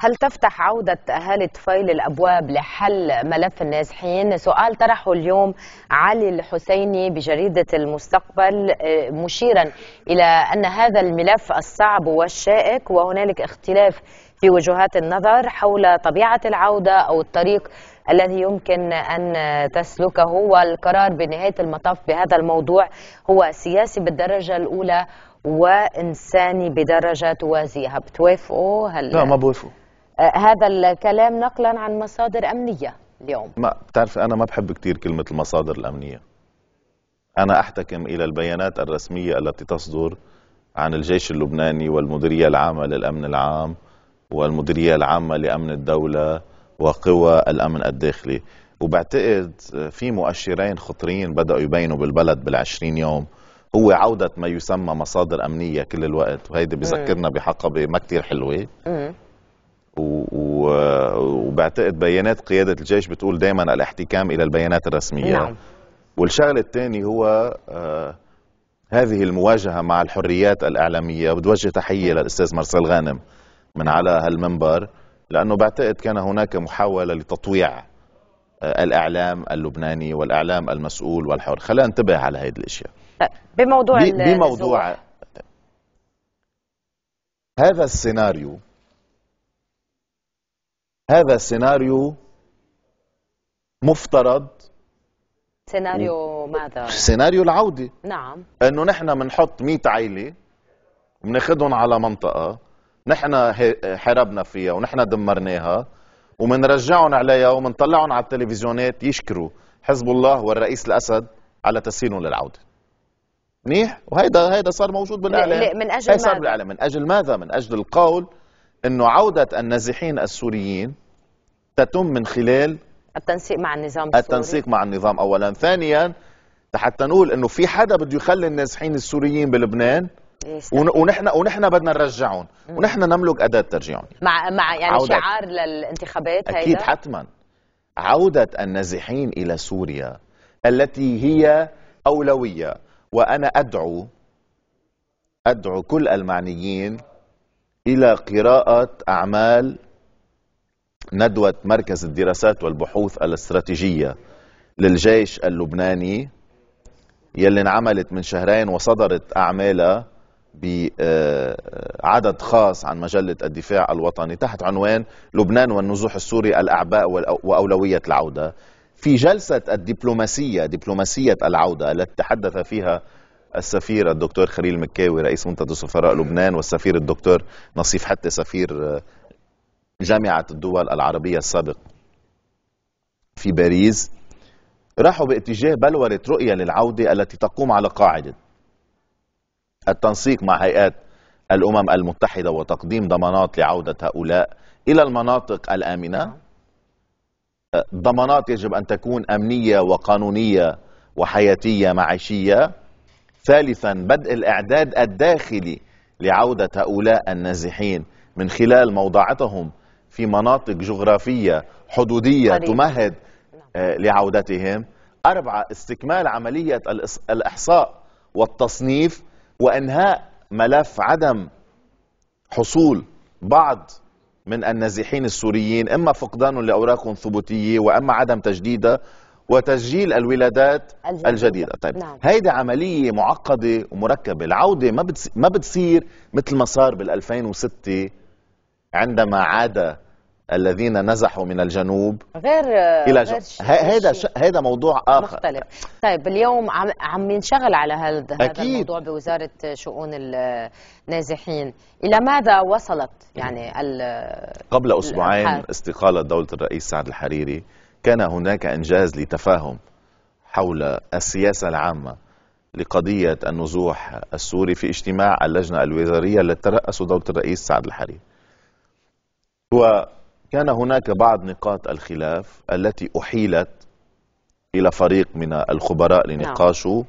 هل تفتح عودة أهالي طفيل الأبواب لحل ملف النازحين؟ سؤال طرحه اليوم علي الحسيني بجريدة المستقبل آه، مشيرا إلى أن هذا الملف الصعب والشائك وهنالك اختلاف في وجهات النظر حول طبيعة العودة أو الطريق الذي يمكن أن تسلكه والقرار بنهاية المطاف بهذا الموضوع هو سياسي بالدرجة الأولى وإنساني بدرجة توازيها بتوافقوا هل لا ما بوافقوا هذا الكلام نقلا عن مصادر أمنية اليوم ما بتعرف أنا ما بحب كتير كلمة المصادر الأمنية أنا أحتكم إلى البيانات الرسمية التي تصدر عن الجيش اللبناني والمديرية العامة للأمن العام والمديرية العامة لأمن الدولة وقوى الأمن الداخلي وبعتقد في مؤشرين خطرين بدأوا يبينوا بالبلد بالعشرين يوم هو عودة ما يسمى مصادر أمنية كل الوقت وهيدي بذكرنا بحقبة ما كتير حلوة وبعتقد بيانات قيادة الجيش بتقول دائما الاحتكام إلى البيانات الرسمية نعم. والشغل الثاني هو آه، هذه المواجهة مع الحريات الإعلامية بتوجه تحية للأستاذ مرسل غانم من على هالمنبر لأنه بعتقد كان هناك محاولة لتطويع آه، الإعلام اللبناني والإعلام المسؤول والحر خلينا ننتبه على هذه الأشياء بموضوع بموضوع هذا السيناريو هذا السيناريو مفترض سيناريو ماذا؟ سيناريو العودة نعم انه نحن بنحط 100 عائلة بناخذهم على منطقة نحن حاربنا فيها ونحن دمرناها ومنرجعهم عليها ومنطلعهم على التلفزيونات يشكروا حزب الله والرئيس الاسد على تسيينهم للعوده. منيح؟ وهيدا هيدا صار موجود بالاعلام من اجل ماذا؟ صار بالاعلام من اجل ماذا؟ من اجل القول انه عوده النازحين السوريين تتم من خلال التنسيق مع النظام السوري التنسيق مع النظام اولا ثانيا حتى نقول انه في حدا بده يخلي النازحين السوريين بلبنان ونحن ونحن بدنا نرجعهم ونحن نملك اداه ترجيعهم مع مع يعني عودة شعار للانتخابات هيدا اكيد حتما عوده النازحين الى سوريا التي هي اولويه وانا ادعو ادعو كل المعنيين إلى قراءة أعمال ندوة مركز الدراسات والبحوث الاستراتيجية للجيش اللبناني يلي انعملت من شهرين وصدرت أعمالها بعدد آه، خاص عن مجلة الدفاع الوطني تحت عنوان لبنان والنزوح السوري الأعباء وأولوية العودة في جلسة الدبلوماسية دبلوماسية العودة التي تحدث فيها السفير الدكتور خليل مكاوي رئيس منتدى سفراء لبنان والسفير الدكتور نصيف حتى سفير آه، جامعة الدول العربية السابق في باريس راحوا باتجاه بلورة رؤية للعودة التي تقوم على قاعدة التنسيق مع هيئات الأمم المتحدة وتقديم ضمانات لعودة هؤلاء إلى المناطق الآمنة نعم. آه، ضمانات يجب أن تكون أمنية وقانونية وحياتية معيشية ثالثا بدء الإعداد الداخلي لعودة هؤلاء النازحين من خلال موضعتهم في مناطق جغرافية حدودية قريب. تمهد آه، لعودتهم أربعة استكمال عملية الإحصاء والتصنيف وإنهاء ملف عدم حصول بعض من النازحين السوريين إما فقدان لاوراقهم ثبوتية وإما عدم تجديدها وتسجيل الولادات الجديدة, الجديدة. طيب نعم. هيدي عملية معقدة ومركبة العودة ما, بتس... ما بتصير مثل ما صار بال2006 عندما عاد الذين نزحوا من الجنوب غير الى غير هذا هذا موضوع اخر مختلف طيب اليوم عم عم ينشغل على هذا هذا الموضوع بوزاره شؤون النازحين الى ماذا وصلت يعني قبل اسبوعين الحال. استقاله دوله الرئيس سعد الحريري كان هناك إنجاز لتفاهم حول السياسة العامة لقضية النزوح السوري في اجتماع اللجنة الوزارية التي ترأس دولة الرئيس سعد الحريري وكان هناك بعض نقاط الخلاف التي أحيلت إلى فريق من الخبراء لنقاشه نعم.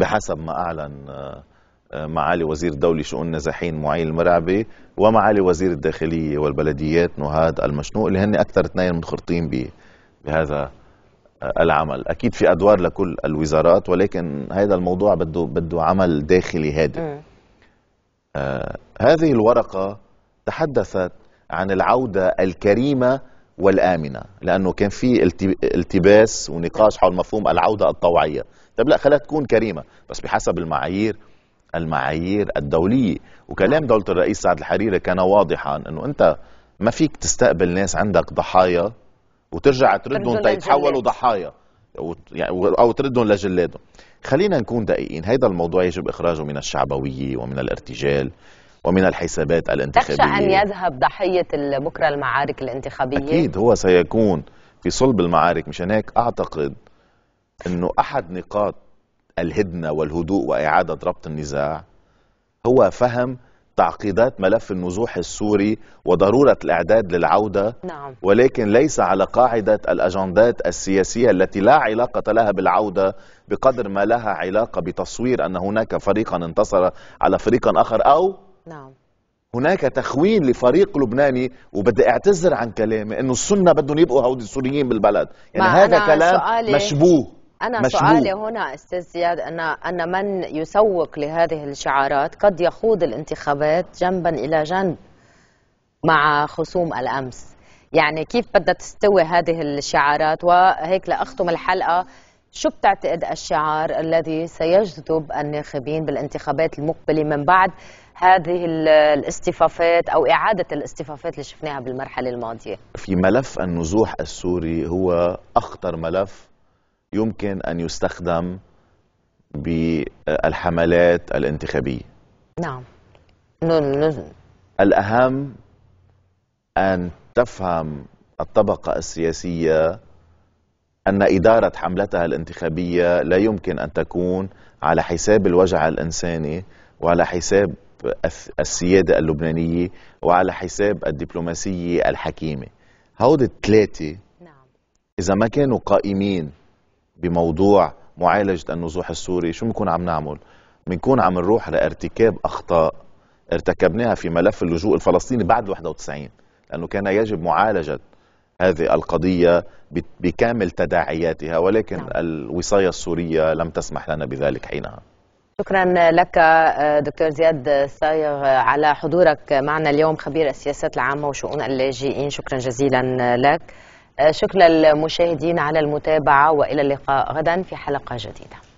بحسب ما أعلن معالي وزير الدولي شؤون النازحين معين المرعبي ومعالي وزير الداخلية والبلديات نهاد المشنوق اللي هن أكثر اثنين منخرطين بهذا آه، العمل أكيد في أدوار لكل الوزارات ولكن هذا الموضوع بده, بده عمل داخلي هادئ آه هذه الورقة تحدثت عن العودة الكريمة والآمنة لأنه كان في التباس ونقاش حول مفهوم العودة الطوعية طيب لا خليها تكون كريمة بس بحسب المعايير المعايير الدولية وكلام دولة الرئيس سعد الحريري كان واضحا أنه أنت ما فيك تستقبل ناس عندك ضحايا وترجع تردهم تيتحولوا ضحايا يعني أو تردهم لجلادهم خلينا نكون دقيقين هذا الموضوع يجب إخراجه من الشعبوية ومن الارتجال ومن الحسابات الانتخابية تخشى أن يذهب ضحية بكرة المعارك الانتخابية أكيد هو سيكون في صلب المعارك مشان هيك أعتقد أنه أحد نقاط الهدنة والهدوء وإعادة ربط النزاع هو فهم تعقيدات ملف النزوح السوري وضرورة الإعداد للعودة نعم. ولكن ليس على قاعدة الأجندات السياسية التي لا علاقة لها بالعودة بقدر ما لها علاقة بتصوير أن هناك فريقا انتصر على فريق آخر أو نعم. هناك تخوين لفريق لبناني وبدي اعتذر عن كلامي انه السنه بدهم يبقوا هودي السوريين بالبلد يعني هذا كلام مشبوه أنا سؤالي هنا أستاذ زياد أن أن من يسوق لهذه الشعارات قد يخوض الانتخابات جنبا إلى جنب مع خصوم الأمس يعني كيف بدها تستوي هذه الشعارات وهيك لأختم الحلقة شو بتعتقد الشعار الذي سيجذب الناخبين بالانتخابات المقبلة من بعد هذه الاصطفافات أو إعادة الاصطفافات اللي شفناها بالمرحلة الماضية في ملف النزوح السوري هو أخطر ملف يمكن أن يستخدم بالحملات الانتخابية نعم الأهم أن تفهم الطبقة السياسية أن إدارة حملتها الانتخابية لا يمكن أن تكون على حساب الوجع الإنساني وعلى حساب السيادة اللبنانية وعلى حساب الدبلوماسية الحكيمة هود الثلاثة نعم. إذا ما كانوا قائمين بموضوع معالجه النزوح السوري شو بنكون عم نعمل بنكون عم نروح لارتكاب اخطاء ارتكبناها في ملف اللجوء الفلسطيني بعد 91 لانه كان يجب معالجه هذه القضية بكامل تداعياتها ولكن نعم. الوصاية السورية لم تسمح لنا بذلك حينها شكرا لك آه، دكتور زياد الصايغ آه، على حضورك معنا اليوم خبير السياسات العامة وشؤون اللاجئين شكرا جزيلا لك شكرا للمشاهدين على المتابعة وإلى اللقاء غدا في حلقة جديدة